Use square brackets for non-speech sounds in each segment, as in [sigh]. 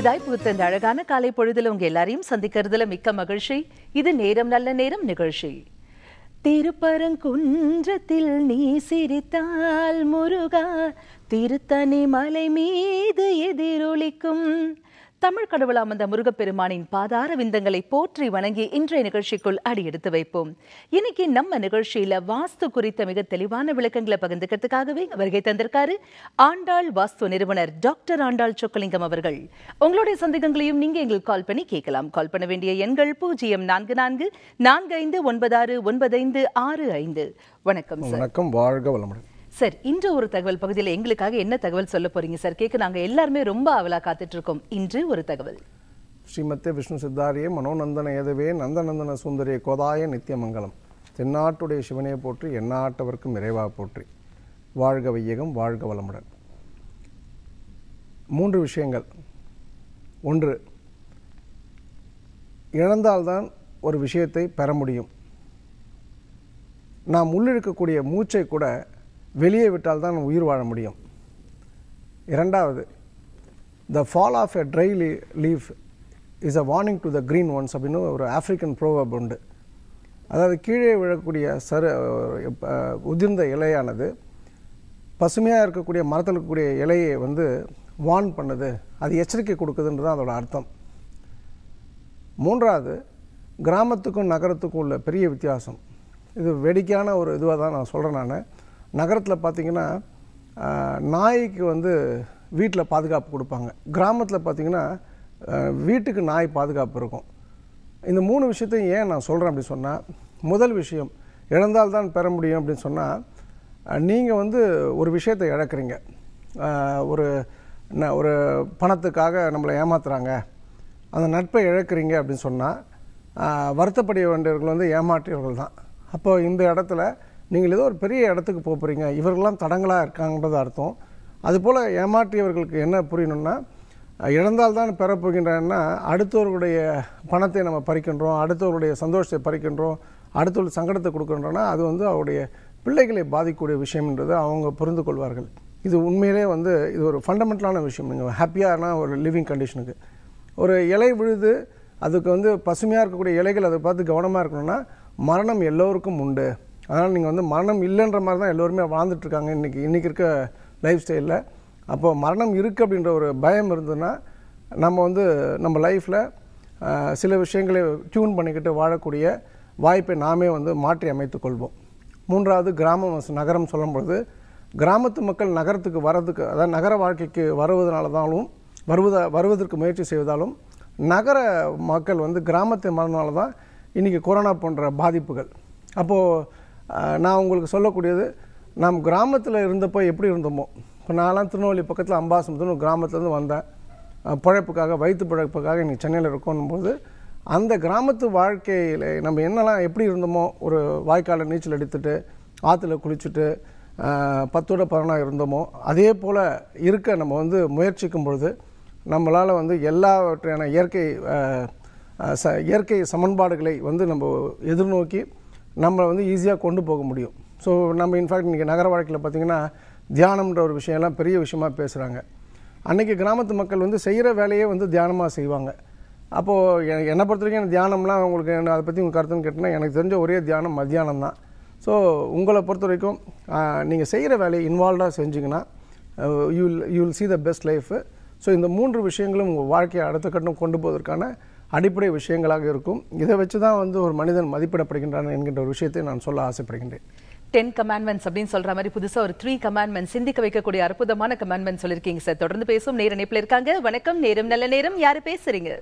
புதிதாய் புகுத்த இந்த அழகான காலை பொழுதுல உங்க எல்லாரையும் சந்திக்கிறதுல மிக்க மகிழ்ச்சி இது நேரம் நல்ல நேரம் நிகழ்ச்சி திருப்பரங்குன்றத்தில் நீ சிரித்தால் முருகா திருத்தனி மலை மீது எதிரொலிக்கும் தமிழ் கடவுள் அமர்ந்த முருகப்பெருமானின் பாதார விந்தங்களை போற்றி வணங்கி இன்றைய நிகழ்ச்சிக்குள் அடியெடுத்து வைப்போம் இன்னைக்கு நம்ம நிகழ்ச்சியில வாஸ்து குறித்த மிக தெளிவான விளக்கங்களை பகிர்ந்துக்கிறதுக்காகவே வருகை தந்திருக்காரு ஆண்டாள் வாஸ்து நிறுவனர் டாக்டர் ஆண்டாள் சொக்கலிங்கம் அவர்கள் உங்களுடைய சந்தேகங்களையும் நீங்க எங்களுக்கு கால் பண்ணி கேட்கலாம் கால் பண்ண வேண்டிய எண்கள் பூஜ்ஜியம் நான்கு நான்கு நான்கு ஐந்து ஒன்பது ஆறு ஒன்பது ஐந்து ஆறு ஐந்து வணக்கம் வணக்கம் வாழ்க வளமுடன் சார் இன்று ஒரு தகவல் பகுதியில் எங்களுக்காக என்ன தகவல் சொல்ல போறீங்க சார் கேட்க நாங்கள் எல்லாருமே ரொம்ப அவலாக காத்துட்டு இருக்கோம் இன்று ஒரு தகவல் ஸ்ரீமத்தே விஷ்ணு சித்தாரியே மனோநந்தன ஏதவே நந்தநந்தன சுந்தரிய கோதாய நித்தியமங்கலம் தென்னாட்டுடைய சிவனையை போற்றி எண்ணாட்டவர்க்கும் இறைவா போற்றி வாழ்க வையகம் வாழ்க வளமுடன் மூன்று விஷயங்கள் ஒன்று இழந்தால்தான் ஒரு விஷயத்தை பெற முடியும் நாம் உள்ளிருக்கக்கூடிய மூச்சை கூட வெளியே விட்டால் தான் உயிர் வாழ முடியும் இரண்டாவது the fall of a dry lee leaf is a warning to the green ones அப்படின்னு ஒரு ஆஃப்ரிக்கன் ப்ரோவப் உண்டு அதாவது கீழே விழக்கூடிய சரு உதிர்ந்த இலையானது பசுமையாக இருக்கக்கூடிய மரத்தில் இருக்கக்கூடிய இலையை வந்து வார்ன் பண்ணுது அது எச்சரிக்கை கொடுக்குதுன்றது அதோட அர்த்தம் மூன்றாவது கிராமத்துக்கும் நகரத்துக்கும் உள்ள பெரிய வித்தியாசம் இது வேடிக்கையான ஒரு இதுவாக தான் நான் சொல்கிறேன் நான் நகரத்தில் பார்த்திங்கன்னா நாய்க்கு வந்து வீட்டில் பாதுகாப்பு கொடுப்பாங்க கிராமத்தில் பார்த்திங்கன்னா வீட்டுக்கு நாய் பாதுகாப்பு இருக்கும் இந்த மூணு விஷயத்தையும் ஏன் நான் சொல்கிறேன் அப்படின்னு சொன்னால் முதல் விஷயம் இழந்தால் தான் பெற முடியும் அப்படின்னு சொன்னால் நீங்கள் வந்து ஒரு விஷயத்தை இழக்கிறீங்க ஒரு ந ஒரு பணத்துக்காக நம்மளை ஏமாத்துறாங்க அந்த நட்பை இழக்கிறீங்க அப்படின்னு சொன்னால் வருத்தப்படிய வேண்டியவர்கள் வந்து ஏமாற்றியவர்கள் தான் அப்போது இந்த இடத்துல நீங்கள் ஏதோ ஒரு பெரிய இடத்துக்கு போகிறீங்க இவர்கள்லாம் தடங்களாக இருக்காங்கன்றது அர்த்தம் அதுபோல் ஏமாற்றியவர்களுக்கு என்ன புரியணும்னா இழந்தால்தான் பெறப்போகின்றன்னா அடுத்தவர்களுடைய பணத்தை நம்ம பறிக்கின்றோம் அடுத்தவருடைய சந்தோஷத்தை பறிக்கின்றோம் அடுத்தவர்கள் சங்கடத்தை கொடுக்கின்றோன்னா அது வந்து அவருடைய பிள்ளைகளை பாதிக்கக்கூடிய விஷயம்ன்றது அவங்க புரிந்து கொள்வார்கள் இது உண்மையிலே வந்து இது ஒரு ஃபண்டமெண்டலான விஷயம் நீங்கள் ஹாப்பியான ஒரு லிவிங் கண்டிஷனுக்கு ஒரு இலை விழுது அதுக்கு வந்து பசுமையாக இருக்கக்கூடிய இலைகள் அதை பார்த்து கவனமாக இருக்கணும்னா மரணம் எல்லோருக்கும் உண்டு அதனால் நீங்கள் வந்து மரணம் இல்லைன்ற மாதிரி தான் எல்லோருமே வாழ்ந்துட்டுருக்காங்க இன்றைக்கி இன்றைக்கி இருக்க லைஃப் ஸ்டைலில் அப்போது மரணம் இருக்குது அப்படின்ற ஒரு பயம் இருந்ததுன்னா நம்ம வந்து நம்ம லைஃப்பில் சில விஷயங்களை டியூன் பண்ணிக்கிட்டு வாழக்கூடிய வாய்ப்பை நாமே வந்து மாற்றி அமைத்துக்கொள்வோம் மூன்றாவது கிராமம் நகரம் சொல்லும் பொழுது கிராமத்து மக்கள் நகரத்துக்கு வர்றதுக்கு அதாவது நகர வாழ்க்கைக்கு வருவதனால்தாலும் வருவதா வருவதற்கு முயற்சி செய்வதாலும் நகர மக்கள் வந்து கிராமத்தை மறந்தனால தான் இன்றைக்கி கொரோனா போன்ற பாதிப்புகள் அப்போது நான் உங்களுக்கு சொல்லக்கூடியது நாம் கிராமத்தில் இருந்தப்போ எப்படி இருந்தோமோ இப்போ நான்லாம் திருநெல்வேலி பக்கத்தில் அம்பாசமுத்துன்னு ஒரு கிராமத்துலேருந்து வந்தேன் பழப்புக்காக வயிற்று பிழைப்புக்காக இன்றைக்கி சென்னையில் இருக்கோன்னும்போது அந்த கிராமத்து வாழ்க்கையில் நம்ம என்னெல்லாம் எப்படி இருந்தோமோ ஒரு வாய்க்காலில் நீச்சல் அடித்துட்டு ஆற்றுல குளிச்சுட்டு பத்தோட பதினாக இருந்தோமோ அதே போல் இருக்க நம்ம வந்து முயற்சிக்கும் பொழுது நம்மளால் வந்து எல்லாவற்றையான இயற்கை ச இயற்கை சமன்பாடுகளை வந்து நம்ம எதிர்நோக்கி நம்மளை வந்து ஈஸியாக கொண்டு போக முடியும் ஸோ நம்ம இன்ஃபேக்ட் இன்றைக்கி நகர வாழ்க்கையில் பார்த்திங்கன்னா தியானம்ன்ற ஒரு விஷயம்லாம் பெரிய விஷயமாக பேசுகிறாங்க அன்றைக்கி கிராமத்து மக்கள் வந்து செய்கிற வேலையே வந்து தியானமாக செய்வாங்க அப்போது என்னை பொறுத்த வரைக்கும் தியானம்லாம் உங்களுக்கு என்ன அதை பற்றி உங்கள் கருத்துன்னு கேட்டிங்கன்னா எனக்கு தெரிஞ்ச ஒரே தியானம் மத்தியானம் தான் ஸோ உங்களை பொறுத்த வரைக்கும் நீங்கள் செய்கிற வேலையை இன்வால்வாக செஞ்சிங்கன்னா you will you will see the best life so இந்த மூன்று விஷயங்களும் உங்கள் வாழ்க்கையை அடுத்த கட்டம் கொண்டு போவதற்கான அடிப்படை விஷயங்களாக இருக்கும் இதை வச்சு தான் வந்து ஒரு மனிதன் மதிப்பிடப்படுகின்றான் என்கின்ற ஒரு விஷயத்தை நான் சொல்ல ஆசைப்படுகின்றேன் டென் கமாண்ட்மெண்ட்ஸ் அப்படின்னு சொல்ற மாதிரி புதுசாக ஒரு த்ரீ கமாண்ட்மெண்ட் சிந்திக்க வைக்கக்கூடிய அற்புதமான கமாண்ட்மெண்ட் சொல்லிருக்கீங்க சார் தொடர்ந்து பேசும் நேர இணைப்பில் இருக்காங்க வணக்கம் நேரம் நல்ல நேரம் யார் பேசுறீங்க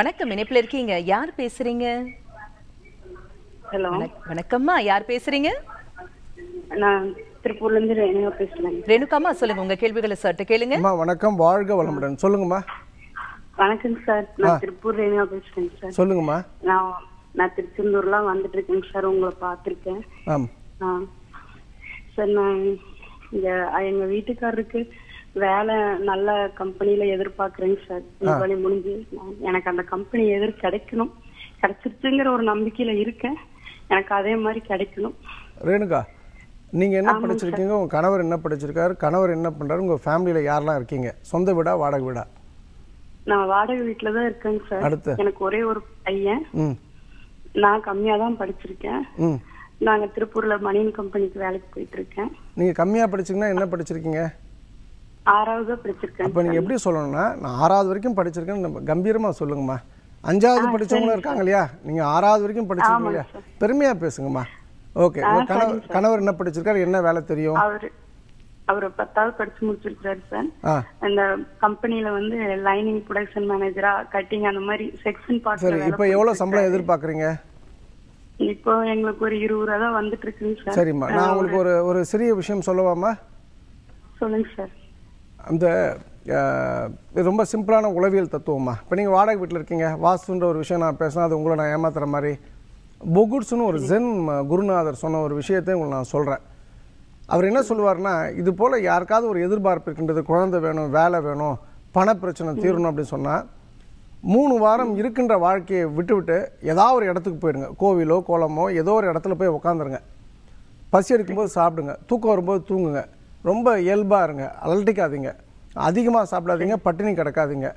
வணக்கம் இணைப்பில் இருக்கீங்க யார் பேசுறீங்க வணக்கம்மா யார் பேசுறீங்க திருப்பூர்ல இருந்து ரேணுகா பேசுறேன் ரேணுகாமா சொல்லுங்க உங்க கேள்விகளை சட்ட கேளுங்க வணக்கம் வாழ்க வளமுடன் சொல்லுங்கம்மா வணக்கங்க சார் நான் திருப்பூர் ரேணியா பேசுறேங்க சார் சொல்லுங்கம்மா நான் நான் திருச்செந்தூர்லாம் வந்துட்டு இருக்கேங்க சார் உங்களை பார்த்துருக்கேன் சார் நான் இங்க எங்க வீட்டுக்காரருக்கு வேலை நல்ல கம்பெனில எதிர்பார்க்கறேங்க சார் தீபாவளி முடிஞ்சு எனக்கு அந்த கம்பெனி எதிர் கிடைக்கணும் கிடைச்சிருச்சுங்கிற ஒரு நம்பிக்கையில இருக்கேன் எனக்கு அதே மாதிரி கிடைக்கணும் ரேணுகா நீங்க என்ன படிச்சிருக்கீங்க உங்க கணவர் என்ன படிச்சிருக்காரு கணவர் என்ன பண்ணுறாரு உங்கள் ஃபேமிலியில் யாரெல்லாம் இருக்கீங்க சொந்த வீடா வாடகை வீடா நான் வாடகை வீட்டுல தான் இருக்கேங்க சார் அடுத்து எனக்கு ஒரே ஒரு பையன் நான் கம்மியா தான் படிச்சிருக்கேன் நாங்க திருப்பூர்ல மணியன் கம்பெனிக்கு வேலைக்கு போயிட்டு இருக்கேன் நீங்க கம்மியா படிச்சீங்கன்னா என்ன படிச்சிருக்கீங்க ஆறாவது படிச்சிருக்கேன் இப்போ நீங்க எப்படி சொல்லணும்னா நான் ஆறாவது வரைக்கும் படிச்சிருக்கேன்னு நம்ம கம்பீரமாக சொல்லுங்கம்மா அஞ்சாவது படிச்சவங்களும் இருக்காங்க இல்லையா நீங்க ஆறாவது வரைக்கும் படிச்சிருக்கீங்க இல்லையா பெருமையாக பேசுங்கம்மா ஓகே கணவர் கணவர் என்ன படிச்சிருக்காரு என்ன வேலை தெரியும் அவர் பத்தாவது படிச்சு முடிச்சிருக்காரு சார் அந்த கம்பெனில வந்து லைனிங் ப்ரொடக்ஷன் மேனேஜரா கட்டிங் அந்த மாதிரி செக்ஷன் பார்த்து இப்போ எவ்வளவு சம்பளம் எதிர்பார்க்குறீங்க இப்போ எங்களுக்கு ஒரு இருபது ரூபா தான் வந்துட்டு இருக்குங்க சார் சரிம்மா நான் உங்களுக்கு ஒரு ஒரு சிறிய விஷயம் சொல்லுவாமா சொல்லுங்க சார் அந்த ரொம்ப சிம்பிளான உளவியல் தத்துவம்மா இப்போ நீங்கள் வாடகை வீட்டில் இருக்கீங்க வாஸ்துன்ற ஒரு விஷயம் நான் பேசினா அது உங்களை நான் ஏமாத்துற மாதிரி பொகுட்ஸ்னு ஒரு ஜென் குருநாதர் சொன்ன ஒரு விஷயத்தை உங்களுக்கு நான் சொல்கிறேன் அவர் என்ன சொல்லுவார்னா இது போல் யாருக்காவது ஒரு எதிர்பார்ப்பு இருக்கின்றது குழந்தை வேணும் வேலை வேணும் பண பிரச்சனை தீரணும் அப்படின்னு சொன்னால் மூணு வாரம் இருக்கின்ற வாழ்க்கையை விட்டுவிட்டு ஏதாவது ஒரு இடத்துக்கு போயிடுங்க கோவிலோ கோலமோ ஏதோ ஒரு இடத்துல போய் உக்காந்துருங்க பசி எடுக்கும்போது சாப்பிடுங்க தூக்கம் வரும்போது தூங்குங்க ரொம்ப இயல்பாக இருங்க அலட்டிக்காதீங்க அதிகமாக சாப்பிடாதீங்க பட்டினி கிடக்காதீங்க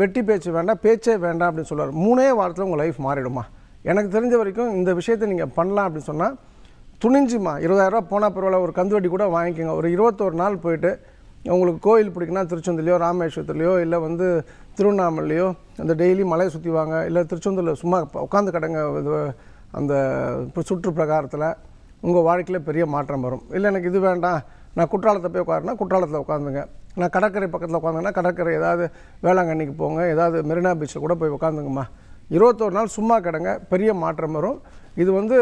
வெட்டி பேச்சு வேண்டாம் பேச்சே வேண்டாம் அப்படின்னு சொல்லுவார் மூணே வாரத்தில் உங்கள் லைஃப் மாறிடுமா எனக்கு தெரிஞ்ச வரைக்கும் இந்த விஷயத்தை நீங்கள் பண்ணலாம் அப்படின்னு சொன்னால் துணிஞ்சுமா இருபதாயிரரூவா போனால் பரவாயில்ல ஒரு கந்துவட்டி கூட வாங்கிக்கோங்க ஒரு இருபத்தோரு நாள் போயிட்டு உங்களுக்கு கோயில் பிடிக்குன்னா திருச்செந்தூர்லையோ ராமேஸ்வரத்துலையோ இல்லை வந்து திருவண்ணாமலையோ அந்த டெய்லி மலையை சுற்றி வாங்க இல்லை திருச்செந்தூரில் சும்மா உட்காந்து கடைங்க அந்த சுற்று பிரகாரத்தில் உங்கள் வாழ்க்கையில் பெரிய மாற்றம் வரும் இல்லை எனக்கு இது வேண்டாம் நான் குற்றாலத்தை போய் உட்காருனா குற்றாலத்தில் உட்காந்துங்க நான் கடற்கரை பக்கத்தில் உட்காந்துங்கன்னா கடற்கரை ஏதாவது வேளாங்கண்ணிக்கு போங்க ஏதாவது மெரினா பீச்சில் கூட போய் உட்காந்துங்கம்மா இருபத்தோரு நாள் சும்மா கிடங்க பெரிய மாற்றம் வரும் இது வந்து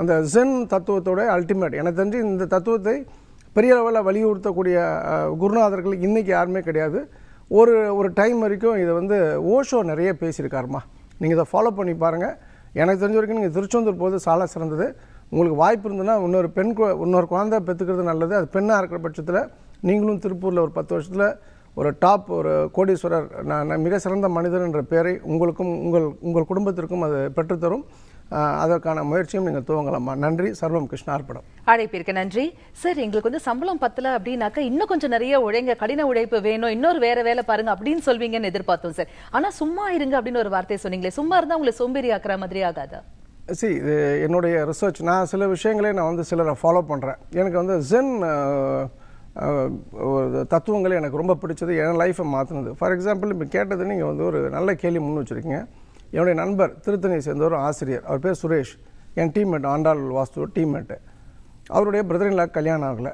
அந்த ஜென் தத்துவத்தோட அல்டிமேட் எனக்கு தெரிஞ்சு இந்த தத்துவத்தை பெரிய அளவில் வலியுறுத்தக்கூடிய குருநாதர்கள் இன்றைக்கி யாருமே கிடையாது ஒரு ஒரு டைம் வரைக்கும் இதை வந்து ஓஷோ நிறைய பேசியிருக்காருமா நீங்கள் இதை ஃபாலோ பண்ணி பாருங்கள் எனக்கு தெரிஞ்ச வரைக்கும் நீங்கள் திருச்செந்தூர் போது சாலை சிறந்தது உங்களுக்கு வாய்ப்பு இருந்ததுன்னா இன்னொரு பெண் இன்னொரு குழந்தை பெற்றுக்கிறது நல்லது அது பெண்ணாக இருக்கிற பட்சத்தில் நீங்களும் திருப்பூரில் ஒரு பத்து வருஷத்தில் ஒரு டாப் ஒரு கோடீஸ்வரர் நான் மிக சிறந்த மனிதர் என்ற பெயரை உங்களுக்கும் உங்கள் உங்கள் குடும்பத்திற்கும் அது பெற்றுத்தரும் அதற்கான முயற்சியும் நீங்கள் துவங்கலாமா நன்றி சர்வம் கிருஷ்ணார்படம் அழைப்பிற்கு நன்றி சார் எங்களுக்கு வந்து சம்பளம் பத்தல அப்படின்னாக்கா இன்னும் கொஞ்சம் நிறைய உழைங்க கடின உழைப்பு வேணும் இன்னொரு வேற வேலை பாருங்க அப்படின்னு சொல்வீங்கன்னு எதிர்பார்த்தோம் சார் ஆனால் சும்மா இருங்க அப்படின்னு ஒரு வார்த்தையை சொன்னீங்களே சும்மா இருந்தால் உங்களை சோம்பேறி ஆக்குற மாதிரி ஆகாதா சி இது என்னுடைய ரிசர்ச் நான் சில விஷயங்களே நான் வந்து சிலரை ஃபாலோ பண்ணுறேன் எனக்கு வந்து ஜென் ஒரு தத்துவங்களை எனக்கு ரொம்ப பிடிச்சது என் லைஃப்பை மாற்றினது ஃபார் எக்ஸாம்பிள் இப்போ கேட்டது நீங்கள் வந்து ஒரு நல்ல கேள்வி முன் வச்சுருக்கீங்க என்னுடைய நண்பர் திருத்தணியை ஒரு ஆசிரியர் அவர் பேர் சுரேஷ் என் டீம்மேட் ஆண்டாள் வாஸ்து டீம்மேட்டு அவருடைய பிரதரின்லா கல்யாணம் ஆகலை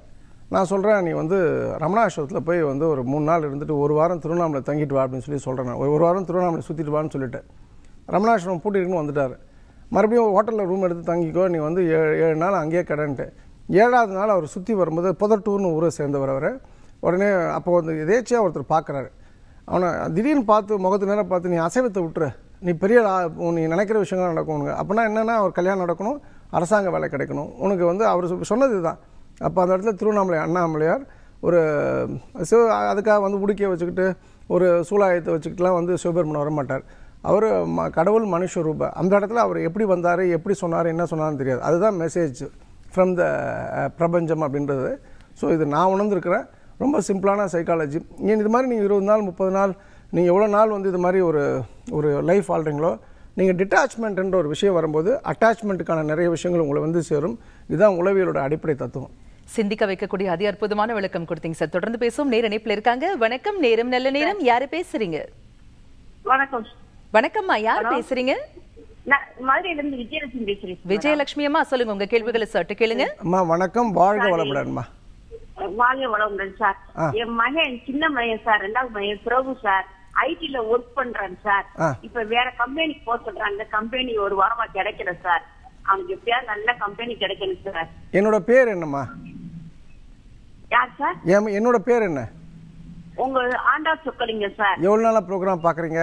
நான் சொல்கிறேன் நீ வந்து ரமணாஸ்வரத்தில் போய் வந்து ஒரு மூணு நாள் இருந்துட்டு ஒரு வாரம் திருவண்ணாமலை தங்கிட்டு வா அப்படின்னு சொல்லி சொல்கிறேன் ஒரு ஒரு வாரம் திருவண்ணாமலை சுற்றிட்டு வான்னு சொல்லிட்டு ரமணாஸ்வரம் பூட்டிருக்குன்னு வந்துட்டார் மறுபடியும் ஹோட்டலில் ரூம் எடுத்து தங்கிக்கோ நீ வந்து ஏழு ஏழு நாள் அங்கேயே கடன்ட்டு ஏழாவது நாள் அவர் சுற்றி வரும்போது புதட்டூர்னு ஊரை சேர்ந்தவர் அவர் உடனே அப்போ வந்து எதேச்சியாக ஒருத்தர் பார்க்குறாரு அவனை திடீர்னு பார்த்து முகத்து நேரம் பார்த்து நீ அசைவத்தை விட்டுற நீ பெரிய நீ நினைக்கிற விஷயங்கள் உனக்கு அப்படின்னா என்னென்னா அவர் கல்யாணம் நடக்கணும் அரசாங்க வேலை கிடைக்கணும் உனக்கு வந்து அவர் சொன்னது தான் அப்போ அந்த இடத்துல திருவண்ணாமலை அண்ணாமலையார் ஒரு சிவ அதுக்காக வந்து உடுக்கிய வச்சுக்கிட்டு ஒரு சூலாயத்தை வச்சுக்கிட்டுலாம் வந்து சிவபெருமனை வரமாட்டார் அவர் ம கடவுள் மனுஷ ரூபா அந்த இடத்துல அவர் எப்படி வந்தார் எப்படி சொன்னார் என்ன சொன்னார்னு தெரியாது அதுதான் மெசேஜ் ஃப்ரம் த பிரபஞ்சம் அப்படின்றது ஸோ இது நான் உணர்ந்துருக்கிறேன் ரொம்ப சிம்பிளான சைக்காலஜி நீ இது மாதிரி நீங்கள் இருபது நாள் முப்பது நாள் நீங்கள் எவ்வளோ நாள் வந்து இது மாதிரி ஒரு ஒரு லைஃப் வாழ்கிறீங்களோ நீங்கள் டிட்டாச்மெண்ட்ன்ற ஒரு விஷயம் வரும்போது அட்டாச்மெண்ட்டுக்கான நிறைய விஷயங்கள் உங்களை வந்து சேரும் இதுதான் உளவியலோட அடிப்படை தத்துவம் சிந்திக்க வைக்கக்கூடிய அதி அற்புதமான விளக்கம் கொடுத்தீங்க சார் தொடர்ந்து பேசும் நேர இணைப்பில் இருக்காங்க வணக்கம் நேரம் நல்ல நேரம் யாரு பேசுறீங்க வணக்கம் வணக்கம்மா யார் பேசுறீங்க விஜயலட்சுமி அம்மா சொல்லுங்க உங்க கேள்விகளை சார்ட்டு கேளுங்க அம்மா வணக்கம் வாழ்க வளமுடன்மா வாழ்க வளமுடன் சார் என் மகன் சின்ன மகன் சார் ரெண்டாவது மகன் பிரபு சார் ஐடில ஒர்க் பண்றேன் சார் இப்ப வேற கம்பெனிக்கு போக சொல்றேன் அந்த கம்பெனி ஒரு வாரமா கிடைக்கல சார் அவனுக்கு எப்படியாவது நல்ல கம்பெனி கிடைக்கணும் சார் என்னோட பேர் என்னம்மா யார் சார் என்னோட பேர் என்ன உங்க ஆண்டா சொக்கலிங்க சார் எவ்வளவு நாளா ப்ரோக்ராம் பாக்குறீங்க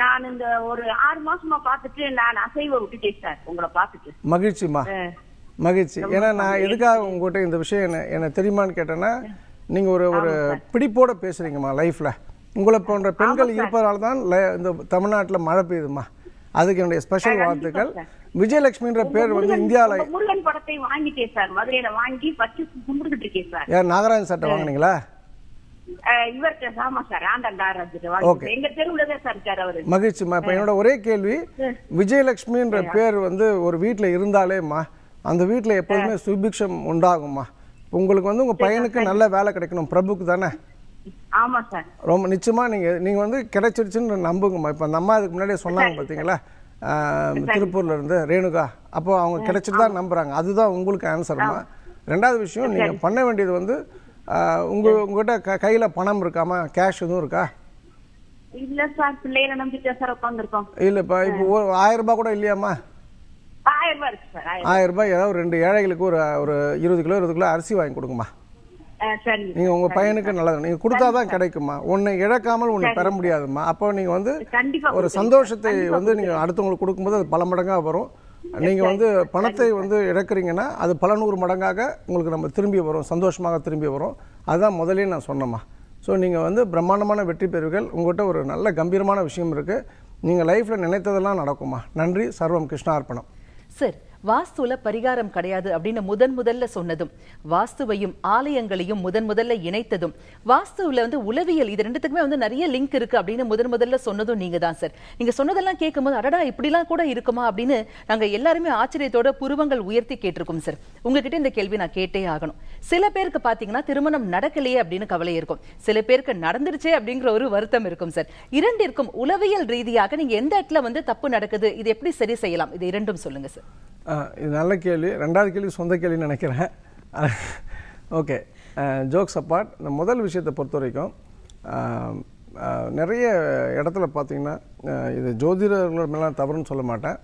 நான் இந்த ஒரு ஆறு மாசமா பாத்துட்டு நான் அசைவ விட்டுட்டேன் சார் உங்களை பாத்துட்டு மகிழ்ச்சிமா மகிழ்ச்சி ஏன்னா நான் எதுக்காக உங்ககிட்ட இந்த விஷயம் என்ன என்ன தெரியுமான்னு கேட்டேன்னா நீங்கள் ஒரு ஒரு பிடிப்போட பேசுறீங்கம்மா லைஃப்ல உங்களை போன்ற பெண்கள் இருப்பதால் தான் இந்த தமிழ்நாட்டில் மழை பெய்யுதுமா அதுக்கு என்னுடைய ஸ்பெஷல் வாழ்த்துக்கள் விஜயலட்சுமின்ற பேர் வந்து இந்தியால முருகன் படத்தை வாங்கிட்டேன் சார் மதுரையில வாங்கி வச்சு கும்பிட்டுட்டு இருக்கேன் சார் யார் சட்டை வாங்கினீங்களா என்னோட ஒரே கேள்வி விஜயலட்சுமின்ற பேர் வந்து ஒரு வீட்டுல இருந்தாலேம்மா அந்த வீட்டுல எப்போதுமே சுபிக்ஷம் உண்டாகும்மா உங்களுக்கு வந்து உங்க பையனுக்கு நல்ல வேலை கிடைக்கணும் பிரபுக்கு தானே ஆமா சார் ரொம்ப நிச்சயமா நீங்க நீங்க வந்து கிடைச்சிருச்சுன்னு நம்புங்கம்மா இப்போ அந்த அம்மா அதுக்கு முன்னாடியே சொன்னாங்க பாத்தீங்களா திருப்பூர்ல இருந்து ரேணுகா அப்போ அவங்க கிடைச்சிட்டு நம்புறாங்க அதுதான் உங்களுக்கு ஆன்சர்மா ரெண்டாவது விஷயம் நீங்க பண்ண வேண்டியது வந்து உங்க உங்ககிட்ட கையில பணம் இருக்காமா கேஷ் எதுவும் இருக்கா இல்ல சார் பிள்ளையில சார் உட்காந்துருக்கோம் இல்ல ஆயிரம் ரூபாய் கூட இல்லையாம்மா ஆயிரம் ரூபாய் ஏதாவது ரெண்டு ஏழைகளுக்கு ஒரு ஒரு இருபது கிலோ இருபது கிலோ அரிசி வாங்கி கொடுங்கம்மா நீங்க உங்க பையனுக்கு நல்லது நீங்க கொடுத்தாதான் கிடைக்குமா உன்னை இழக்காமல் உன்னை பெற முடியாதுமா அப்போ நீங்க வந்து ஒரு சந்தோஷத்தை வந்து நீங்க அடுத்தவங்களுக்கு கொடுக்கும்போது அது பல மடங்காக வரும் நீங்க வந்து பணத்தை வந்து இழக்கிறீங்கன்னா அது பல நூறு மடங்காக உங்களுக்கு நம்ம திரும்பி வரும் சந்தோஷமாக திரும்பி வரும் அதுதான் முதலே நான் சொன்னேம்மா ஸோ நீங்கள் வந்து பிரம்மாண்டமான வெற்றி பெறுவீர்கள் உங்கள்கிட்ட ஒரு நல்ல கம்பீரமான விஷயம் இருக்குது நீங்கள் லைஃப்பில் நினைத்ததெல்லாம் நடக்குமா நன்றி சர்வம் கிருஷ்ணார்ப்பணம் சரி வாஸ்துல பரிகாரம் கிடையாது அப்படின்னு முதன் முதல்ல சொன்னதும் வாஸ்துவையும் ஆலயங்களையும் முதன் முதல்ல இணைத்ததும் வாஸ்துவில் வந்து உளவியல் இது ரெண்டுத்துக்குமே வந்து நிறைய லிங்க் இருக்கு அப்படின்னு முதன் முதல்ல சொன்னதும் நீங்க தான் சார் நீங்க சொன்னதெல்லாம் கேட்கும்போது அடடா இப்படிலாம் கூட இருக்குமா அப்படின்னு நாங்க எல்லாருமே ஆச்சரியத்தோட புருவங்கள் உயர்த்தி கேட்டிருக்கோம் சார் உங்ககிட்ட இந்த கேள்வி நான் கேட்டே ஆகணும் சில பேருக்கு பாத்தீங்கன்னா திருமணம் நடக்கலையே அப்படின்னு கவலை இருக்கும் சில பேருக்கு நடந்துருச்சே அப்படிங்கிற ஒரு வருத்தம் இருக்கும் சார் இரண்டிற்கும் உளவியல் ரீதியாக நீங்க எந்த இடத்துல வந்து தப்பு நடக்குது இது எப்படி சரி செய்யலாம் இது இரண்டும் சொல்லுங்க சார் இது நல்ல கேள்வி ரெண்டாவது கேள்வி சொந்த கேள்வின்னு நினைக்கிறேன் ஓகே ஜோக்ஸ் அப்பார்ட் இந்த முதல் விஷயத்தை பொறுத்த வரைக்கும் நிறைய இடத்துல பார்த்தீங்கன்னா இது ஜோதிடர்கள் மேலாம் தவறுன்னு சொல்ல மாட்டேன்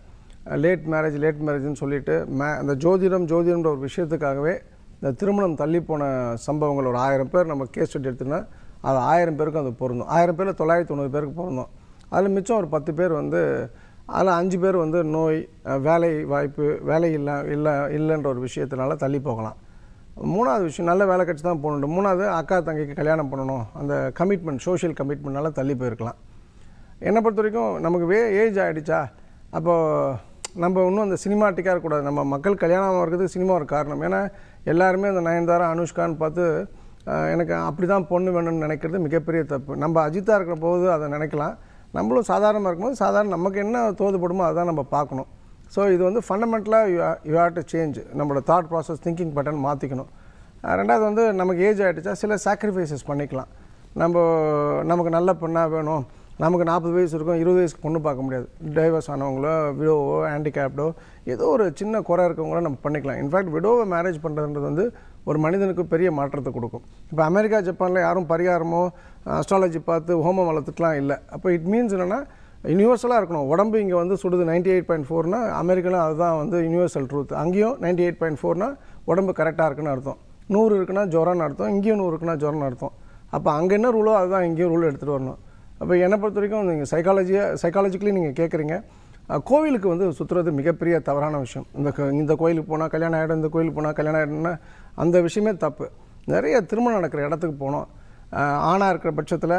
லேட் மேரேஜ் லேட் மேரேஜ்னு சொல்லிட்டு மே அந்த ஜோதிடம் ஜோதிடம்ன்ற ஒரு விஷயத்துக்காகவே இந்த திருமணம் தள்ளி போன சம்பவங்கள் ஒரு ஆயிரம் பேர் நம்ம கேஸ் ஸ்டடி எடுத்தோன்னா அது ஆயிரம் பேருக்கும் அது பொருந்தும் ஆயிரம் பேரில் தொள்ளாயிரத்தி தொண்ணூறு பேருக்கு பொருந்தோம் அதில் மிச்சம் ஒரு பத்து பேர் வந்து அதில் அஞ்சு பேர் வந்து நோய் வேலை வாய்ப்பு வேலை இல்லை இல்லை இல்லைன்ற ஒரு விஷயத்தினால தள்ளி போகலாம் மூணாவது விஷயம் நல்ல வேலை கட்சி தான் போகணும் மூணாவது அக்கா தங்கைக்கு கல்யாணம் பண்ணணும் அந்த கமிட்மெண்ட் சோஷியல் கமிட்மெண்ட்னால தள்ளி போயிருக்கலாம் என்னை பொறுத்த வரைக்கும் நமக்கு வே ஏஜ் ஆகிடுச்சா அப்போது நம்ம இன்னும் அந்த சினிமாட்டிக்காக இருக்கக்கூடாது நம்ம மக்கள் கல்யாணம் ஆகிறதுக்கு சினிமா ஒரு காரணம் ஏன்னா எல்லாருமே அந்த நயன்தாரா அனுஷ்கான்னு பார்த்து எனக்கு அப்படி தான் பொண்ணு வேணும்னு நினைக்கிறது மிகப்பெரிய தப்பு நம்ம அஜித்தாக இருக்கிற போது அதை நினைக்கலாம் நம்மளும் சாதாரணமாக இருக்கும்போது சாதாரண நமக்கு என்ன தோதுப்படுமோ அதுதான் நம்ம பார்க்கணும் ஸோ இது வந்து ஃபண்டமெண்டலாக you you had to change நம்மளோட தாட் ப்ராசஸ் திங்கிங் பேட்டர்ன் மாற்றிக்கணும் ரெண்டாவது வந்து நமக்கு ஏஜ் ஆகிடுச்சா சில சாக்ரிஃபைசஸ் பண்ணிக்கலாம் நம்ம நமக்கு நல்ல பொண்ணாக வேணும் நமக்கு நாற்பது வயசு இருக்கும் இருபது வயசுக்கு பொண்ணு பார்க்க முடியாது டைவர்ஸ் ஆனவங்களோ விடோவோ ஹேண்டிகேப்டோ ஏதோ ஒரு சின்ன குறை இருக்கவங்களோ நம்ம பண்ணிக்கலாம் இன்ஃபேக்ட் விடோவை மேரேஜ் பண்ணுறதுன்றது வந்து ஒரு மனிதனுக்கு பெரிய மாற்றத்தை கொடுக்கும் இப்போ அமெரிக்கா ஜப்பானில் யாரும் பரிகாரமோ அஸ்ட்ராலஜி பார்த்து ஹோமம் வளர்த்துட்டுலாம் இல்லை அப்போ இட் மீன்ஸ் என்னென்னா யூனிவர்சலாக இருக்கணும் உடம்பு இங்கே வந்து சுடுது நைன்ட்டி எயிட் பாயிண்ட் ஃபோர்னா அமெரிக்கலாம் அதுதான் வந்து யூனிவர்சல் ட்ரூத் அங்கேயும் நைன்ட்டி எயிட் பாயிண்ட் ஃபோர்னா உடம்பு கரெக்டாக இருக்குன்னு அர்த்தம் நூறு இருக்குன்னா ஜுரம்னு அர்த்தம் இங்கேயும் நூறு இருக்குன்னா ஜுரம்னு அர்த்தம் அப்போ அங்கே என்ன ரூலோ அதுதான் இங்கேயும் ரூல் எடுத்துகிட்டு வரணும் அப்போ என்னை பொறுத்த வரைக்கும் நீங்கள் சைக்காலஜியாக சைக்காலஜிக்கலி நீங்கள் கேட்குறீங்க கோவிலுக்கு வந்து சுற்றுறது மிகப்பெரிய தவறான விஷயம் இந்த இந்த கோயிலுக்கு போனால் கல்யாணம் ஆகிடும் இந்த கோயிலுக்கு போனால் கல்யாணம் ஆகிடும்னா அந்த விஷயமே தப்பு நிறைய திருமணம் நடக்கிற இடத்துக்கு போனோம் ஆணாக இருக்கிற பட்சத்தில்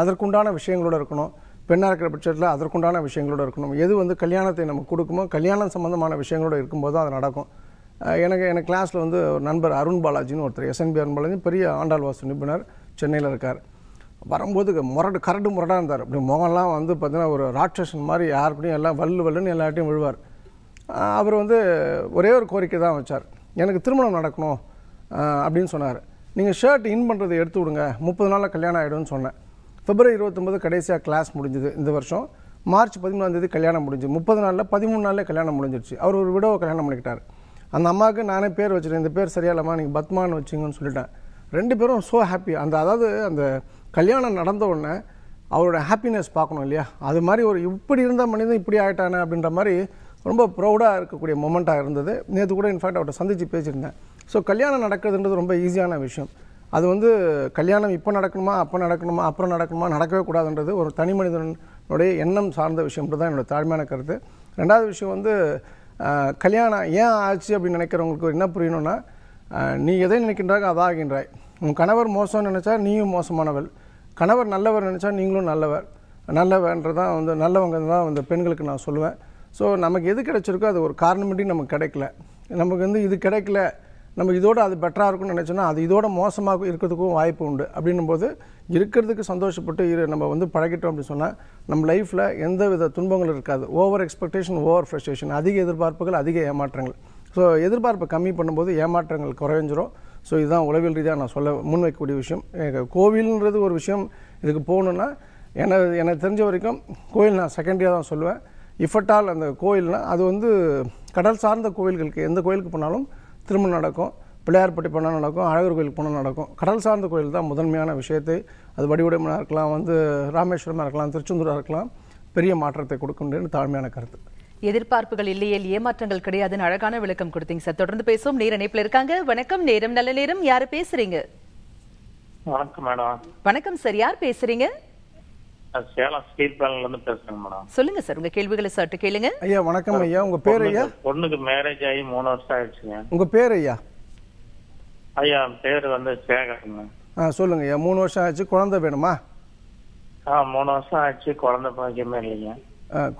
அதற்குண்டான விஷயங்களோடு இருக்கணும் பெண்ணாக இருக்கிற பட்சத்தில் அதற்குண்டான விஷயங்களோடு இருக்கணும் எது வந்து கல்யாணத்தை நம்ம கொடுக்குமோ கல்யாணம் சம்மந்தமான விஷயங்களோடு இருக்கும்போது அது நடக்கும் எனக்கு எனக்கு கிளாஸில் வந்து ஒரு நண்பர் அருண் பாலாஜின்னு ஒருத்தர் எஸ்என்பி அருண் பாலாஜி பெரிய வாசு நிபுணர் சென்னையில் இருக்கார் வரும்போது முரடு கரடு முரடாக இருந்தார் அப்படி முகம்லாம் வந்து பார்த்தீங்கன்னா ஒரு ராட்சசன் மாதிரி யாருக்கிட்டையும் எல்லாம் வல்லு வல்லுன்னு எல்லாட்டையும் விழுவார் அவர் வந்து ஒரே ஒரு கோரிக்கை தான் வச்சார் எனக்கு திருமணம் நடக்கணும் அப்படின்னு சொன்னார் நீங்கள் ஷர்ட் இன் பண்ணுறதை எடுத்து விடுங்க முப்பது நாளில் கல்யாணம் ஆகிடும்னு சொன்னேன் பிப்ரவரி இருபத்தொம்பது கடைசியாக கிளாஸ் முடிஞ்சுது இந்த வருஷம் மார்ச் பதிமூணாந்தேதி கல்யாணம் முடிஞ்சு முப்பது நாளில் பதிமூணு நாளில் கல்யாணம் முடிஞ்சிருச்சு அவர் ஒரு விடவை கல்யாணம் பண்ணிக்கிட்டார் அந்த அம்மாவுக்கு நானே பேர் வச்சுருக்கேன் இந்த பேர் சரியாலம்மா நீங்கள் பத்மான்னு வச்சுங்கன்னு சொல்லிட்டேன் ரெண்டு பேரும் ஸோ ஹாப்பி அந்த அதாவது அந்த கல்யாணம் நடந்த உடனே அவரோட ஹாப்பினஸ் பார்க்கணும் இல்லையா அது மாதிரி ஒரு இப்படி இருந்தால் மனிதன் இப்படி ஆகிட்டானே அப்படின்ற மாதிரி ரொம்ப ப்ரௌடாக இருக்கக்கூடிய மொமெண்ட்டாக இருந்தது நேற்று கூட இன்ஃபேக்ட் அவர்கிட்ட சந்தித்து பேசியிருந்தேன் ஸோ கல்யாணம் நடக்கிறதுன்றது ரொம்ப ஈஸியான விஷயம் அது வந்து கல்யாணம் இப்போ நடக்கணுமா அப்போ நடக்கணுமா அப்புறம் நடக்கணுமா நடக்கவே கூடாதுன்றது ஒரு தனி மனிதனுடைய எண்ணம் சார்ந்த விஷயம்ன்றது தான் என்னோடய தாழ்மையான கருத்து ரெண்டாவது விஷயம் வந்து கல்யாணம் ஏன் ஆச்சு அப்படின்னு நினைக்கிறவங்களுக்கு என்ன புரியணும்னா நீ எதை நினைக்கின்றாங்க அதாகின்றாய் உன் கணவர் மோசம்னு நினச்சா நீயும் மோசமானவள் கணவர் நல்லவர் நினச்சா நீங்களும் நல்லவர் நல்லவன்றதான் வந்து நல்லவங்க தான் வந்து பெண்களுக்கு நான் சொல்லுவேன் ஸோ நமக்கு எது கிடைச்சிருக்கோ அது ஒரு காரணமின்றி நமக்கு கிடைக்கல நமக்கு வந்து இது கிடைக்கல நம்ம இதோட அது பெட்டராக இருக்கும்னு நினச்சோன்னா அது இதோட மோசமாக இருக்கிறதுக்கும் வாய்ப்பு உண்டு அப்படின்னும் போது இருக்கிறதுக்கு சந்தோஷப்பட்டு இரு நம்ம வந்து பழகிட்டோம் அப்படின்னு சொன்னால் நம்ம லைஃப்பில் எந்த வித துன்பங்கள் இருக்காது ஓவர் எக்ஸ்பெக்டேஷன் ஓவர் ஃப்ரெஸ்ட்ரேஷன் அதிக எதிர்பார்ப்புகள் அதிக ஏமாற்றங்கள் ஸோ எதிர்பார்ப்பை கம்மி பண்ணும்போது ஏமாற்றங்கள் குறைஞ்சிரும் ஸோ இதுதான் உளவில் ரீதியாக நான் சொல்ல முன்வைக்கக்கூடிய விஷயம் கோவில்ன்றது ஒரு விஷயம் இதுக்கு போகணுன்னா என எனக்கு தெரிஞ்ச வரைக்கும் கோயில் நான் செகண்டரியாக தான் சொல்லுவேன் இஃபட்டால் அந்த கோயில்னால் அது வந்து கடல் சார்ந்த கோயில்களுக்கு எந்த கோயிலுக்கு போனாலும் திருமணம் நடக்கும் பிள்ளையார்பட்டி போனால் நடக்கும் அழகர் கோயிலுக்கு போனால் நடக்கும் கடல் சார்ந்த கோயில் தான் முதன்மையான விஷயத்தை அது வடிவுடைமனாக இருக்கலாம் வந்து ராமேஸ்வரமாக இருக்கலாம் திருச்செந்தூராக இருக்கலாம் பெரிய மாற்றத்தை கொடுக்கும்னு தாழ்மையான கருத்து எதிர்பார்ப்புகள் இல்லையேல் ஏமாற்றங்கள் கிடையாதுன்னு அழகான விளக்கம் கொடுத்தீங்க சார் தொடர்ந்து பேசுவோம் நேர இணைப்பில் இருக்காங்க வணக்கம் நேரம் நல்ல நேரம் யாரு பேசுறீங்க வணக்கம் மேடம் வணக்கம் சார் யார் பேசுறீங்க சேலம் ஸ்டேட் பேனல்ல இருந்து பேசுறேங்க மேடம் சொல்லுங்க சார் உங்க கேள்விகளை சட்டு கேளுங்க ஐயா வணக்கம் ஐயா உங்க பேர் ஐயா பொண்ணுக்கு மேரேஜ் ஆகி மூணு வருஷம் ஆயிடுச்சுங்க உங்க பேர் ஐயா ஐயா பேர் வந்து சேகருங்க ஆ சொல்லுங்க ஐயா மூணு வருஷம் ஆயிடுச்சு குழந்தை வேணுமா ஆ மூணு வருஷம் ஆயிடுச்சு குழந்தை பாக்கியமே இல்லைங்க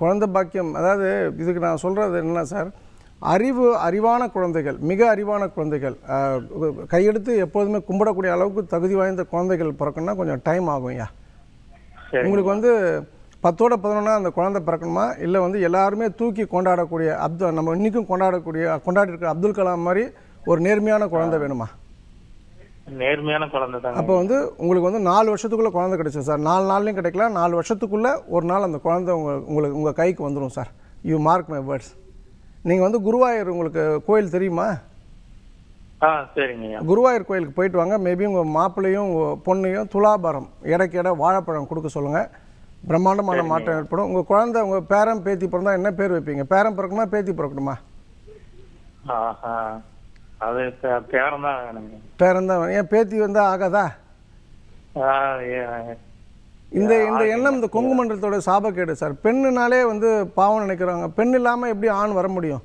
குழந்தை பாக்கியம் அதாவது இதுக்கு நான் சொல்றது என்னன்னா சார் அறிவு அறிவான குழந்தைகள் மிக அறிவான குழந்தைகள் கையெடுத்து எப்போதுமே கும்பிடக்கூடிய அளவுக்கு தகுதி வாய்ந்த குழந்தைகள் பிறக்குன்னா கொஞ்சம் டைம் ஆகும் ஐயா உங்களுக்கு வந்து பத்தோட பதினொன்னா அந்த குழந்தை பிறக்கணுமா இல்லை வந்து எல்லாருமே தூக்கி கொண்டாடக்கூடிய அப்துல் நம்ம இன்னைக்கும் கொண்டாடக்கூடிய இருக்கிற அப்துல் கலாம் மாதிரி ஒரு நேர்மையான குழந்தை வேணுமா நேர்மையான குழந்தை தான் அப்போ வந்து உங்களுக்கு வந்து நாலு வருஷத்துக்குள்ள குழந்தை கிடைச்சது சார் நாலு நாள்லையும் கிடைக்கல நாலு வருஷத்துக்குள்ள ஒரு நாள் அந்த குழந்தை உங்களுக்கு உங்களுக்கு உங்கள் கைக்கு வந்துடும் sir you mark my words நீங்கள் வந்து குருவாயூர் உங்களுக்கு கோயில் தெரியுமா ஆ சரிங்க குருவாயூர் கோயிலுக்கு போயிட்டு வாங்க மேபி உங்கள் மாப்பிள்ளையும் பொண்ணையும் துலாபாரம் இடைக்கிட வாழைப்பழம் கொடுக்க சொல்லுங்கள் பிரம்மாண்டமான மாற்றம் ஏற்படும் உங்கள் குழந்தை உங்கள் பேரம் பேத்தி பிறந்தா என்ன பேர் வைப்பீங்க பேரம் பிறக்கணுமா பேத்தி பிறக்கணுமா அது பேரம் தான் பேரம் தான் ஏன் பேத்தி வந்தால் ஆகாதா இந்த இந்த எண்ணம் இந்த கொங்கு மண்டலத்தோட சாபக்கேடு சார் பெண்ணுனாலே வந்து பாவம் நினைக்கிறாங்க பெண் இல்லாமல் எப்படி ஆண் வர முடியும்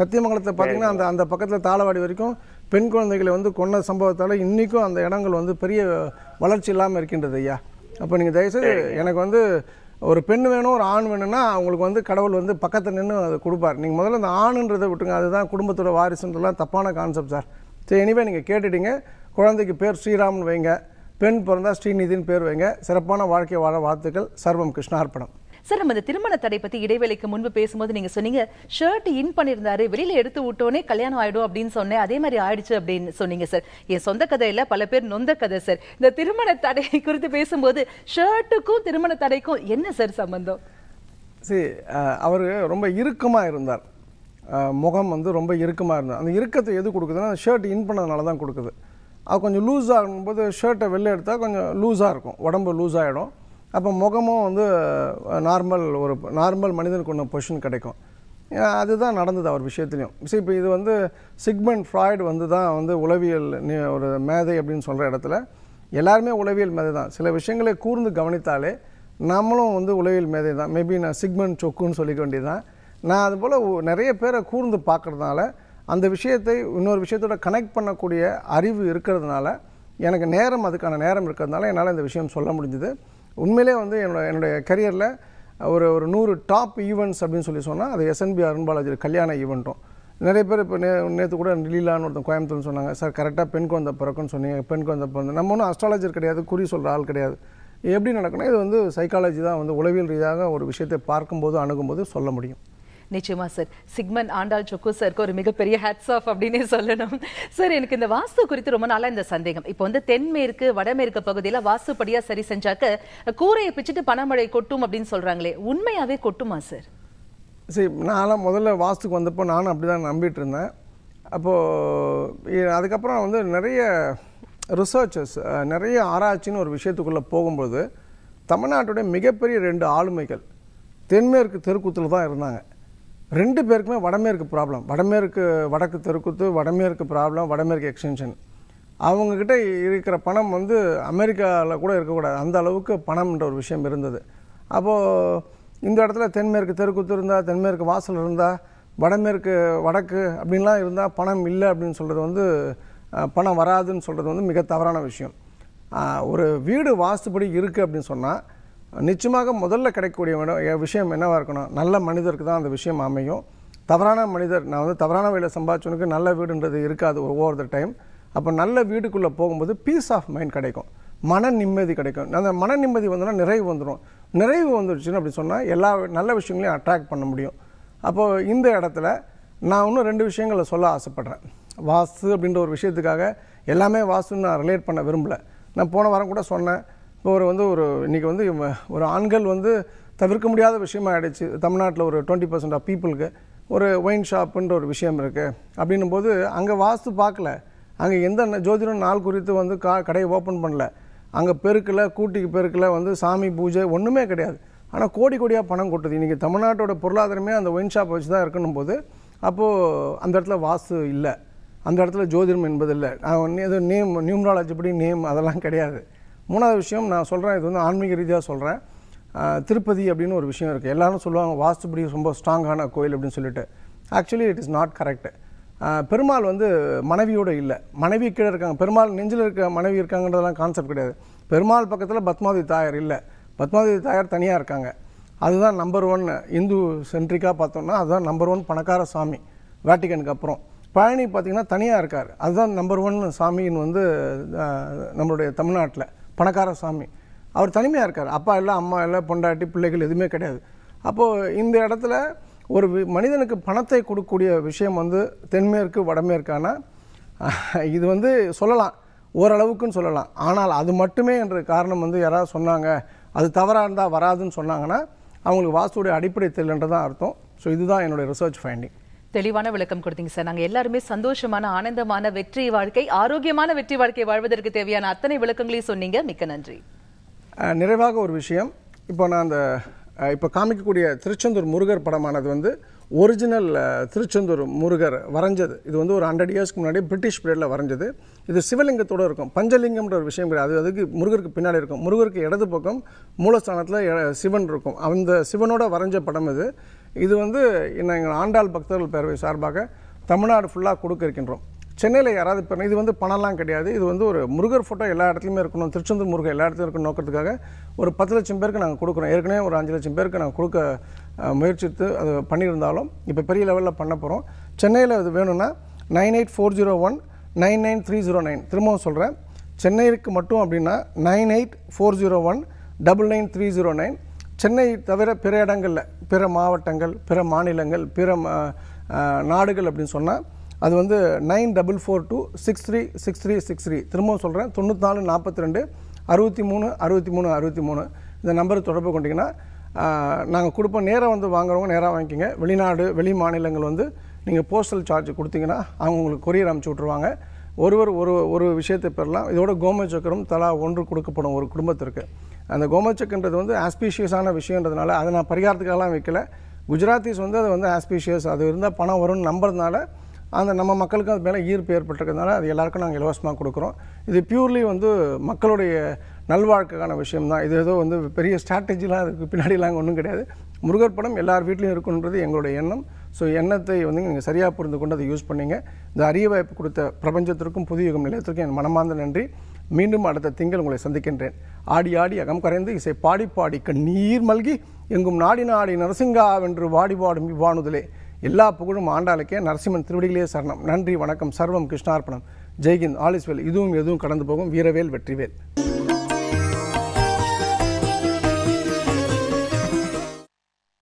சத்தியமங்கலத்தை பார்த்தீங்கன்னா அந்த அந்த பக்கத்தில் தாளவாடி வரைக்கும் பெண் குழந்தைகளை வந்து கொன்ன சம்பவத்தால் இன்றைக்கும் அந்த இடங்கள் வந்து பெரிய வளர்ச்சி இல்லாமல் இருக்கின்றது ஐயா அப்போ நீங்கள் தயவுசெய்து எனக்கு வந்து ஒரு பெண் வேணும் ஒரு ஆண் வேணும்னா அவங்களுக்கு வந்து கடவுள் வந்து பக்கத்தில் நின்று அதை கொடுப்பார் நீங்கள் முதல்ல அந்த ஆணுன்றதை விட்டுங்க அதுதான் குடும்பத்தோட வாரிசுன்றதுலாம் தப்பான கான்செப்ட் சார் சரி எனிவே நீங்கள் கேட்டுட்டீங்க குழந்தைக்கு பேர் ஸ்ரீராம்னு வைங்க பெண் பிறந்தால் ஸ்ரீநிதின்னு பேர் வைங்க சிறப்பான வாழ்க்கை வாழ வாழ்த்துக்கள் சர்வம் கிருஷ்ணார்ப்பணம் சார் நம்ம இந்த திருமண தடை பத்தி இடைவேளைக்கு முன்பு பேசும்போது நீங்க சொன்னீங்க ஷர்ட் இன் பண்ணிருந்தாரு வெளியில எடுத்து விட்டோன்னே கல்யாணம் ஆயிடும் அப்படின்னு சொன்னேன் அதே மாதிரி ஆயிடுச்சு அப்படின்னு சொன்னீங்க சார் என் சொந்த கதையில பல பேர் நொந்த கதை சார் இந்த திருமண தடை [laughs] குறித்து பேசும்போது ஷர்ட்டுக்கும் திருமண தடைக்கும் என்ன சார் சம்பந்தம் சரி அவர் ரொம்ப இறுக்கமாக இருந்தார் முகம் வந்து ரொம்ப இறுக்கமாக இருந்தார் அந்த இறுக்கத்தை எது கொடுக்குதுன்னா ஷர்ட் இன் பண்ணதுனால தான் கொடுக்குது அது கொஞ்சம் லூஸாக இருக்கும்போது ஷர்ட்டை வெளில எடுத்தால் கொஞ்சம் லூஸாக இருக்கும் உடம்பு லூஸ் ஆகிடும் அப்போ முகமும் வந்து நார்மல் ஒரு நார்மல் மனிதனுக்கு ஒன்று பொசிஷன் கிடைக்கும் அதுதான் நடந்தது அவர் விஷயத்துலையும் சரி இப்போ இது வந்து சிக்மெண்ட் ஃப்ராய்டு வந்து தான் வந்து உளவியல் ஒரு மேதை அப்படின்னு சொல்கிற இடத்துல எல்லாருமே உளவியல் மேதை தான் சில விஷயங்களை கூர்ந்து கவனித்தாலே நம்மளும் வந்து உளவியல் மேதை தான் மேபி நான் சிக்மெண்ட் சொக்குன்னு சொல்லிக்க வேண்டியதுதான் நான் அதுபோல் நிறைய பேரை கூர்ந்து பார்க்குறதுனால அந்த விஷயத்தை இன்னொரு விஷயத்தோட கனெக்ட் பண்ணக்கூடிய அறிவு இருக்கிறதுனால எனக்கு நேரம் அதுக்கான நேரம் இருக்கிறதுனால என்னால் இந்த விஷயம் சொல்ல முடிஞ்சுது உண்மையிலே வந்து என்னோட என்னுடைய கரியரில் ஒரு ஒரு நூறு டாப் ஈவெண்ட்ஸ் அப்படின்னு சொல்லி சொன்னால் அது எஸ்என்பி பாலாஜி கல்யாண ஈவெண்ட்டும் நிறைய பேர் இப்போ நே நேற்று கூட லீலான்னு ஒருத்தன் கோயம்புத்தூர்னு சொன்னாங்க சார் கரெக்டாக பெண் குழந்தை பிறக்குன்னு சொன்னீங்க பெண் குழந்தை பிறந்த நம்ம ஒன்றும் அஸ்ட்ராலஜர் கிடையாது குறி சொல்கிற ஆள் கிடையாது எப்படி நடக்குன்னா இது வந்து சைக்காலஜி தான் வந்து உளவியல் ரீதியாக ஒரு விஷயத்தை பார்க்கும்போது அணுகும்போது சொல்ல முடியும் நிச்சயமா சார் சிக்மன் ஆண்டாள் சொக்கு சாருக்கு ஒரு மிகப்பெரிய ஹேட்ஸ் ஆஃப் அப்படின்னே சொல்லணும் சார் எனக்கு இந்த வாஸ்து குறித்து ரொம்ப நாளா இந்த சந்தேகம் இப்போ வந்து தென்மேற்கு வடமேற்கு பகுதியில் வாஸ்துப்படியாக சரி செஞ்சாக்க கூரையை பிச்சுட்டு பனமழை கொட்டும் அப்படின்னு சொல்கிறாங்களே உண்மையாகவே கொட்டுமா சார் சரி நான்லாம் முதல்ல வாஸ்துக்கு வந்தப்போ நானும் அப்படிதான் நம்பிட்டு இருந்தேன் அப்போது அதுக்கப்புறம் வந்து நிறைய ரிசர்ச்சர்ஸ் நிறைய ஆராய்ச்சின்னு ஒரு விஷயத்துக்குள்ளே போகும்போது தமிழ்நாட்டுடைய மிகப்பெரிய ரெண்டு ஆளுமைகள் தென்மேற்கு தெருக்கூத்தில் தான் இருந்தாங்க ரெண்டு பேருக்குமே வடமேற்கு ப்ராப்ளம் வடமேற்கு வடக்கு தெருக்குத்து வடமேற்கு ப்ராப்ளம் வடமேற்கு எக்ஸ்டென்ஷன் அவங்கக்கிட்ட இருக்கிற பணம் வந்து அமெரிக்காவில் கூட இருக்கக்கூடாது அந்த அளவுக்கு பணம்ன்ற ஒரு விஷயம் இருந்தது அப்போது இந்த இடத்துல தென்மேற்கு தெருக்குத்து இருந்தால் தென்மேற்கு வாசல் இருந்தால் வடமேற்கு வடக்கு அப்படின்லாம் இருந்தால் பணம் இல்லை அப்படின்னு சொல்கிறது வந்து பணம் வராதுன்னு சொல்கிறது வந்து மிக தவறான விஷயம் ஒரு வீடு வாஸ்துப்படி இருக்குது அப்படின்னு சொன்னால் நிச்சயமாக முதல்ல கிடைக்கக்கூடிய விஷயம் என்னவாக இருக்கணும் நல்ல மனிதருக்கு தான் அந்த விஷயம் அமையும் தவறான மனிதர் நான் வந்து தவறான வழியில் சம்பாதிச்சவனுக்கு நல்ல வீடுன்றது இருக்காது ஒவ்வொரு த டைம் அப்போ நல்ல வீடுக்குள்ளே போகும்போது பீஸ் ஆஃப் மைண்ட் கிடைக்கும் மன நிம்மதி கிடைக்கும் அந்த மன நிம்மதி வந்தோன்னா நிறைவு வந்துடும் நிறைவு வந்துடுச்சுன்னு அப்படி சொன்னால் எல்லா நல்ல விஷயங்களையும் அட்ராக்ட் பண்ண முடியும் அப்போது இந்த இடத்துல நான் இன்னும் ரெண்டு விஷயங்களை சொல்ல ஆசைப்பட்றேன் வாஸ்து அப்படின்ற ஒரு விஷயத்துக்காக எல்லாமே வாஸ்துன்னு நான் ரிலேட் பண்ண விரும்பலை நான் போன வாரம் கூட சொன்னேன் இப்போ ஒரு வந்து ஒரு இன்றைக்கி வந்து ஒரு ஆண்கள் வந்து தவிர்க்க முடியாத விஷயமா ஆகிடுச்சு தமிழ்நாட்டில் ஒரு டுவெண்ட்டி பர்சன்ட் ஆஃப் பீப்புளுக்கு ஒரு ஒயின் ஷாப்புன்ற ஒரு விஷயம் இருக்குது அப்படின்னும் போது அங்கே வாஸ்து பார்க்கல அங்கே எந்த ஜோதிடம் நாள் குறித்து வந்து கா கடையை ஓப்பன் பண்ணல அங்கே பெருக்கில் கூட்டிக்கு பெருக்கில் வந்து சாமி பூஜை ஒன்றுமே கிடையாது ஆனால் கோடி கோடியாக பணம் கொட்டுது இன்றைக்கி தமிழ்நாட்டோட பொருளாதாரமே அந்த ஒயின் ஷாப் வச்சு தான் இருக்கணும் போது அப்போது அந்த இடத்துல வாஸ்து இல்லை அந்த இடத்துல ஜோதிடம் என்பது இல்லை எதுவும் நேம் நியூமராலஜி படி நேம் அதெல்லாம் கிடையாது மூணாவது விஷயம் நான் சொல்கிறேன் இது வந்து ஆன்மீக ரீதியாக சொல்கிறேன் திருப்பதி அப்படின்னு ஒரு விஷயம் இருக்குது எல்லோரும் சொல்லுவாங்க வாஸ்துப்படி ரொம்ப ஸ்ட்ராங்கான கோயில் அப்படின்னு சொல்லிட்டு actually it is not correct Perumal வந்து மனைவியோடு இல்லை மனைவி கீழே இருக்காங்க பெருமாள் நெஞ்சில் இருக்க மனைவி இருக்காங்கன்றதெல்லாம் கான்செப்ட் கிடையாது பெருமாள் பக்கத்தில் பத்மாவதி தாயார் இல்லை பத்மாவதி தாயார் தனியாக இருக்காங்க அதுதான் நம்பர் ஒன் இந்து சென்ட்ரிக்காக பார்த்தோம்னா அதுதான் நம்பர் ஒன் பணக்கார சாமி வேட்டிகனுக்கு அப்புறம் பழனி பார்த்திங்கன்னா தனியாக இருக்கார் அதுதான் நம்பர் ஒன் சாமின்னு வந்து நம்மளுடைய தமிழ்நாட்டில் பணக்கார சாமி அவர் தனிமையாக இருக்கார் அப்பா இல்லை அம்மா இல்லை பொண்டாட்டி பிள்ளைகள் எதுவுமே கிடையாது அப்போது இந்த இடத்துல ஒரு மனிதனுக்கு பணத்தை கொடுக்கக்கூடிய விஷயம் வந்து தென்மேற்கு வடமேற்கான [laughs] இது வந்து சொல்லலாம் ஓரளவுக்குன்னு சொல்லலாம் ஆனால் அது மட்டுமே என்ற காரணம் வந்து யாராவது சொன்னாங்க அது தவறாக இருந்தால் வராதுன்னு சொன்னாங்கன்னா அவங்களுக்கு வாஸ்துடைய அடிப்படை தெரியலன்றதான் அர்த்தம் ஸோ இதுதான் என்னுடைய ரிசர்ச் ஃபைண்டிங் தெளிவான விளக்கம் கொடுத்தீங்க சார் நாங்கள் எல்லாருமே சந்தோஷமான ஆனந்தமான வெற்றி வாழ்க்கை ஆரோக்கியமான வெற்றி வாழ்க்கை வாழ்வதற்கு தேவையான அத்தனை விளக்கங்களையும் சொன்னீங்க மிக்க நன்றி நிறைவாக ஒரு விஷயம் இப்போ நான் அந்த இப்போ காமிக்கக்கூடிய திருச்செந்தூர் முருகர் படமானது வந்து ஒரிஜினல் திருச்செந்தூர் முருகர் வரைஞ்சது இது வந்து ஒரு ஹண்ட்ரட் இயர்ஸ்க்கு முன்னாடி பிரிட்டிஷ் பீரியடில் வரைஞ்சது இது சிவலிங்கத்தோடு இருக்கும் பஞ்சலிங்கம்ன்ற ஒரு விஷயம் கிடையாது அது அதுக்கு முருகருக்கு பின்னாடி இருக்கும் முருகருக்கு இடது பக்கம் மூலஸ்தானத்தில் சிவன் இருக்கும் அந்த சிவனோட வரைஞ்ச படம் இது இது வந்து எங்கள் ஆண்டாள் பக்தர்கள் பேரவை சார்பாக தமிழ்நாடு ஃபுல்லாக கொடுக்க இருக்கின்றோம் சென்னையில் யாராவது இப்போ இது வந்து பணம்லாம் கிடையாது இது வந்து ஒரு முருகர் ஃபோட்டோ எல்லா இடத்துலையுமே இருக்கணும் திருச்செந்தூர் முருகர் எல்லா இடத்துலையும் இருக்கணும் நோக்கிறதுக்காக ஒரு பத்து லட்சம் பேருக்கு நாங்கள் கொடுக்குறோம் ஏற்கனவே ஒரு அஞ்சு லட்சம் பேருக்கு நாங்கள் கொடுக்க முயற்சித்து அது பண்ணியிருந்தாலும் இப்போ பெரிய லெவலில் பண்ண போகிறோம் சென்னையில் இது வேணும்னா nine eight four zero one nine nine three zero nine திரும்பவும் சொல்கிறேன் சென்னைக்கு மட்டும் அப்படின்னா nine eight four zero one double nine three zero nine Chennai தவிர பிற இடங்களில் பிற மாவட்டங்கள் பிற மாநிலங்கள் பிற நாடுகள் அப்படின்னு சொன்னால் அது வந்து nine double four two six three six three six three திரும்பவும் சொல்கிறேன் தொண்ணூற்றி நாலு நாற்பத்தி ரெண்டு அறுபத்தி மூணு அறுபத்தி மூணு அறுபத்தி மூணு இந்த நம்பர் தொடர்பு கொண்டிங்கன்னா நாங்கள் கொடுப்போம் நேராக வந்து வாங்குறவங்க நேராக வாங்கிக்கோங்க வெளிநாடு வெளி மாநிலங்கள் வந்து நீங்கள் போஸ்டல் சார்ஜ் கொடுத்தீங்கன்னா அவங்க உங்களுக்கு கொரியர் அனுப்பிச்சி விட்ருவாங்க ஒருவர் ஒரு ஒரு விஷயத்தை பெறலாம் இதோட கோம சக்கரம் தலா ஒன்று கொடுக்கப்படும் ஒரு குடும்பத்திற்கு அந்த கோமச்சக்குன்றது வந்து ஆஸ்பீஷியஸான விஷயன்றதுனால அதை நான் பரிகாரத்துக்காகலாம் வைக்கல குஜராத்திஸ் வந்து அது வந்து ஆஸ்பீஷியஸ் அது இருந்தால் பணம் வரும்னு நம்புறதுனால அந்த நம்ம மக்களுக்கும் அது மேலே ஈர்ப்பு ஏற்பட்டிருக்கிறதுனால அது எல்லாருக்கும் நாங்கள் இலவசமாக கொடுக்குறோம் இது பியூர்லி வந்து மக்களுடைய நல்வாழ்க்கைக்கான விஷயம் தான் இது ஏதோ வந்து பெரிய ஸ்ட்ராட்டஜிலாம் அதுக்கு பின்னாடிலாம் ஒன்றும் கிடையாது முருகர் படம் எல்லார் வீட்லேயும் இருக்குன்றது எங்களுடைய எண்ணம் ஸோ எண்ணத்தை வந்து நீங்கள் சரியாக புரிந்து கொண்டு அதை யூஸ் பண்ணிங்க இந்த அரிய வாய்ப்பு கொடுத்த பிரபஞ்சத்திற்கும் புதிய யுகம் நிலையத்திற்கும் என் மனமார்ந்த நன்றி மீண்டும் அடுத்த திங்கள் உங்களை சந்திக்கின்றேன் ஆடி ஆடி அகம் கரைந்து இசை பாடி பாடி கண்ணீர் மல்கி எங்கும் நாடி நாடி வென்று வாடி பாடும் இவ்வானுதலே எல்லா புகழும் ஆண்டாளுக்கே நரசிம்மன் திருவடிகளே சரணம் நன்றி வணக்கம் சர்வம் கிருஷ்ணார்ப்பணம் ஜெய்கிந்த் ஆலிஸ்வேல் இதுவும் எதுவும் கடந்து போகும் வீரவேல் வெற்றிவேல்